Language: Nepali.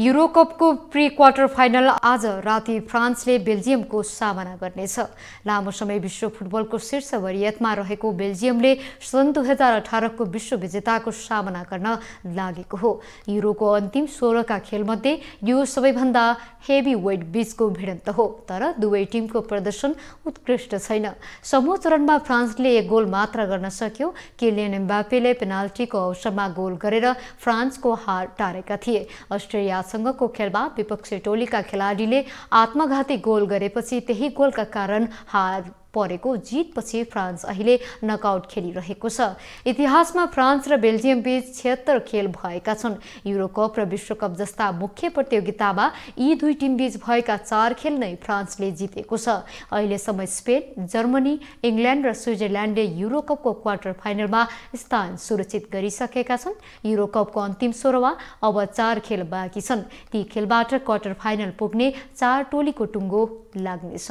युरोकपको प्री क्वार्टर फाइनल आज राति फ्रान्सले बेल्जियमको सामना गर्नेछ लामो समय विश्व फुटबलको शीर्ष वरियतमा रहेको बेल्जियमले सन् दुई हजार अठारको विश्व विजेताको सामना गर्न लागेको हो युरोको अन्तिम सोह्रका खेलमध्ये यो सबैभन्दा हेभी वेट बीचको भिडन्त हो तर दुवै टिमको प्रदर्शन उत्कृष्ट छैन समूह चरणमा फ्रान्सले एक गोल मात्र गर्न सक्यो केलियन एम्बापेले पेनाल्टीको अवसरमा गोल गरेर फ्रान्सको हार टारेका थिए अस्ट्रेलिया श्रीलङ्कासँगको खेलमा विपक्षी टोलीका खेलाडीले आत्मघाती गोल गरेपछि त्यही गोलका कारण हार परेको जितपछि फ्रान्स अहिले नकआउट खेलिरहेको छ इतिहासमा फ्रान्स र बेल्जियम बीच छिहत्तर खेल भएका छन् युरोकप र विश्वकप जस्ता मुख्य प्रतियोगितामा यी दुई टिम बीच भएका चार खेल नै फ्रान्सले जितेको छ अहिलेसम्म स्पेन जर्मनी इङ्ल्यान्ड र स्विजरल्यान्डले युरोकपको क्वार्टर फाइनलमा स्थान सुरक्षित गरिसकेका छन् युरोकपको अन्तिम स्वरमा अब चार खेल बाँकी छन् ती खेलबाट क्वार्टर फाइनल पुग्ने चार टोलीको टुङ्गो लाग्नेछ